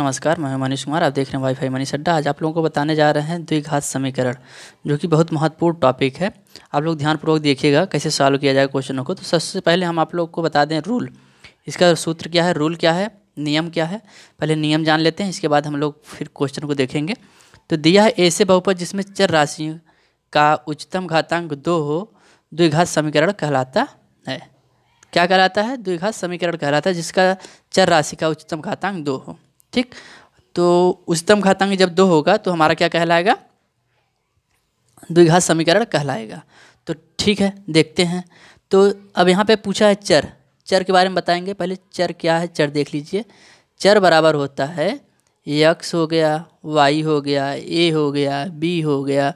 नमस्कार मैं मनीष कुमार आप देख रहे हैं वाईफाई मनीष अड्डा आज आप लोगों को बताने जा रहे हैं द्विघात समीकरण जो कि बहुत महत्वपूर्ण टॉपिक है आप लोग ध्यानपूर्वक देखिएगा कैसे सॉल्व किया जाए क्वेश्चनों को तो सबसे पहले हम आप लोग को बता दें रूल इसका सूत्र क्या है रूल क्या है नियम क्या है पहले नियम जान लेते हैं इसके बाद हम लोग फिर क्वेश्चन को देखेंगे तो दिया है ऐसे बहुपद जिसमें चर राशि का उच्चतम घातांक दो हो द्विघात समीकरण कहलाता है क्या कहलाता है द्विघात समीकरण कहलाता है जिसका चर राशि का उच्चतम घातांक दो हो ठीक तो उच्चतम घातांक जब दो होगा तो हमारा क्या कहलाएगा द्विघात समीकरण कहलाएगा तो ठीक है देखते हैं तो अब यहाँ पे पूछा है चर चर के बारे में बताएंगे पहले चर क्या है चर देख लीजिए चर बराबर होता है यक्स हो गया वाई हो गया ए हो गया बी हो गया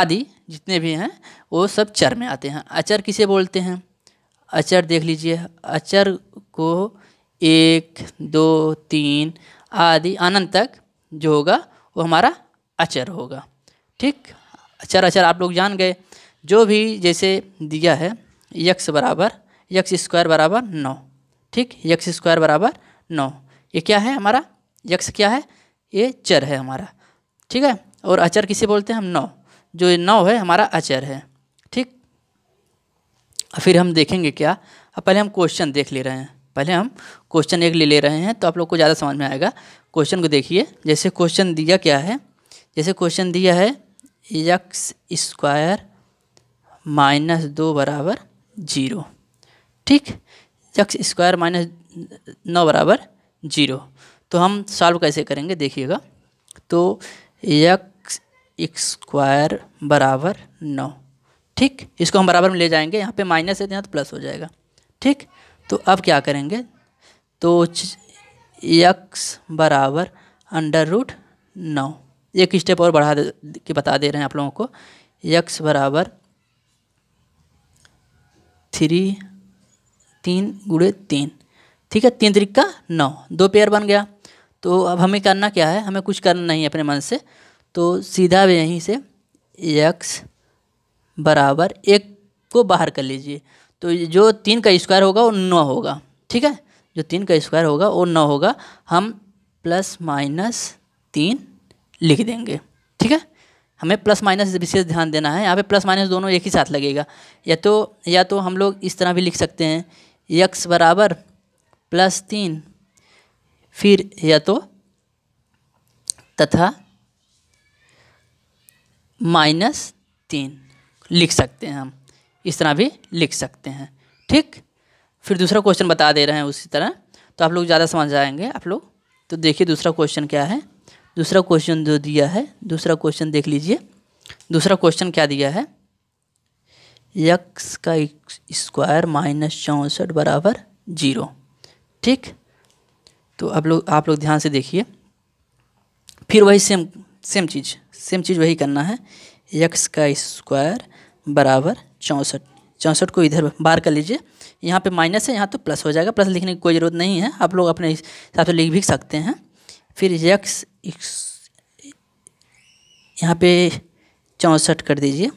आदि जितने भी हैं वो सब चर में आते हैं अचर किसे बोलते हैं अचर देख लीजिए अचर को एक दो तीन आदि अनंत तक जो होगा वो हमारा अचर होगा ठीक अचर अचर आप लोग जान गए जो भी जैसे दिया है यक्स बराबर यक्स स्क्वायर बराबर नौ ठीक यक्स स्क्वायर बराबर नौ ये क्या है हमारा यक्स क्या है ये चर है हमारा ठीक है और अचर किसे बोलते हैं हम नौ जो ये नौ है हमारा अचर है ठीक फिर हम देखेंगे क्या अब पहले हम क्वेश्चन देख ले रहे हैं पहले हम क्वेश्चन एक ले ले रहे हैं तो आप लोग को ज़्यादा समझ में आएगा क्वेश्चन को देखिए जैसे क्वेश्चन दिया क्या है जैसे क्वेश्चन दिया है यक्स स्क्वायर माइनस दो बराबर जीरो ठीक यक्स स्क्वायर माइनस नौ बराबर जीरो तो हम सॉल्व कैसे करेंगे देखिएगा तो यक्स स्क्वायर बराबर नौ ठीक इसको हम बराबर में ले जाएंगे यहाँ पे माइनस है तो यहाँ तो प्लस हो जाएगा ठीक तो अब क्या करेंगे तो यक्स बराबर अंडर रूट नौ एक स्टेप और बढ़ा दे के बता दे रहे हैं आप लोगों को यक्स बराबर थ्री तीन गुड़े तीन ठीक है तीन तरीक का नौ दो पेयर बन गया तो अब हमें करना क्या है हमें कुछ करना नहीं है अपने मन से तो सीधा यहीं से यक्स बराबर एक को बाहर कर लीजिए तो जो तीन का स्क्वायर होगा वो नौ होगा ठीक है जो तीन का स्क्वायर होगा वो नौ होगा हम प्लस माइनस तीन लिख देंगे ठीक है हमें प्लस माइनस विशेष ध्यान देना है यहाँ पे प्लस माइनस दोनों एक ही साथ लगेगा या तो या तो हम लोग इस तरह भी लिख सकते हैं यक्स बराबर प्लस तीन फिर या तो तथा माइनस तीन लिख सकते हैं हम इस तरह भी लिख सकते हैं ठीक फिर दूसरा क्वेश्चन बता दे रहे हैं उसी तरह तो आप लोग ज़्यादा समझ जाएंगे आप लोग तो देखिए दूसरा क्वेश्चन क्या है दूसरा क्वेश्चन जो दिया है दूसरा क्वेश्चन देख लीजिए दूसरा क्वेश्चन क्या दिया है यक्स का स्क्वायर माइनस चौंसठ बराबर जीरो ठीक तो आप लोग आप लोग ध्यान से देखिए फिर वही सेम सेम चीज़ सेम चीज़ वही करना है यक्स का स्क्वायर बराबर चौंसठ चौंसठ को इधर बार कर लीजिए यहाँ पे माइनस है यहाँ तो प्लस हो जाएगा प्लस लिखने की कोई ज़रूरत नहीं है आप लोग अपने हिसाब से लिख भी सकते हैं फिर यक्स यहाँ पे चौंसठ कर दीजिए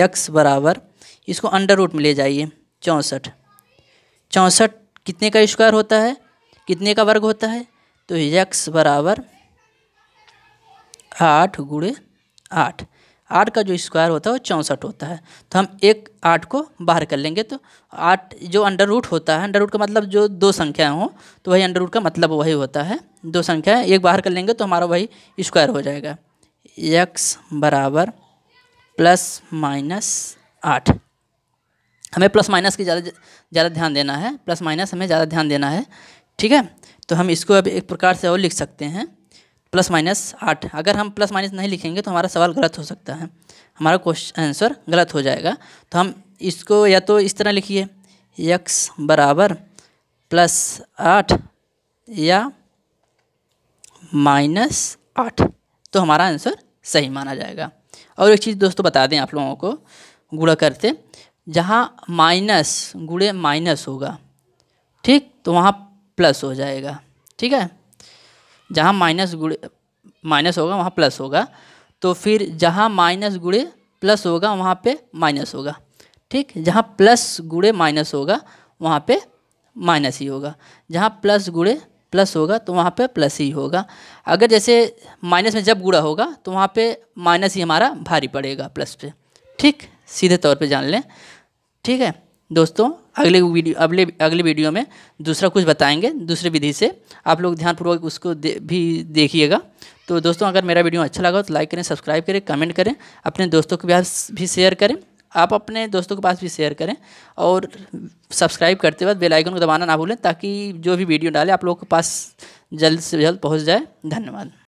यक्स बराबर इसको अंडर रूट में ले जाइए चौंसठ चौंसठ कितने का स्क्वायर होता है कितने का वर्ग होता है तो यक्स बराबर आठ गुड़े आठ आठ का जो स्क्वायर होता है वो चौंसठ होता है तो हम एक आठ को बाहर कर लेंगे तो आठ जो अंडर रूट होता है अंडर रूट का मतलब जो दो संख्याएं हो तो वही अंडर रूट का मतलब वही होता है दो संख्याएं एक बाहर कर लेंगे तो हमारा वही स्क्वायर हो जाएगा यक्स बराबर प्लस माइनस आठ हमें प्लस माइनस की ज़्यादा ज़्यादा ध्यान देना है प्लस माइनस हमें ज़्यादा ध्यान देना है ठीक है तो हम इसको अब एक प्रकार से और लिख सकते हैं प्लस माइनस आठ अगर हम प्लस माइनस नहीं लिखेंगे तो हमारा सवाल गलत हो सकता है हमारा क्वेश्चन आंसर गलत हो जाएगा तो हम इसको या तो इस तरह लिखिए यक्स बराबर प्लस आठ या माइनस आठ तो हमारा आंसर सही माना जाएगा और एक चीज़ दोस्तों बता दें आप लोगों को गुड़ा करते जहाँ माइनस गुड़े माइनस होगा ठीक तो वहाँ प्लस हो जाएगा ठीक है जहाँ माइनस गुड़े माइनस होगा वहाँ प्लस होगा तो फिर जहाँ माइनस गुड़े प्लस होगा वहाँ पे माइनस होगा ठीक जहाँ प्लस गुड़े माइनस होगा वहाँ पे माइनस ही होगा जहाँ प्लस गुड़े प्लस होगा तो वहाँ पे प्लस ही होगा अगर जैसे माइनस में जब गुड़ा होगा तो वहाँ पे माइनस ही हमारा भारी पड़ेगा प्लस पे ठीक सीधे तौर पे जान लें ठीक है दोस्तों अगले वीडियो अगले अगले वीडियो में दूसरा कुछ बताएंगे दूसरे विधि से आप लोग ध्यानपूर्वक उसको दे, भी देखिएगा तो दोस्तों अगर मेरा वीडियो अच्छा लगा तो लाइक करें सब्सक्राइब करें कमेंट करें अपने दोस्तों के पास भी शेयर करें आप अपने दोस्तों के पास भी शेयर करें और सब्सक्राइब करते वक्त बेल आइकन को दबाना ना भूलें ताकि जो भी वीडियो डालें आप लोगों के पास जल्द से जल्द पहुँच जाए धन्यवाद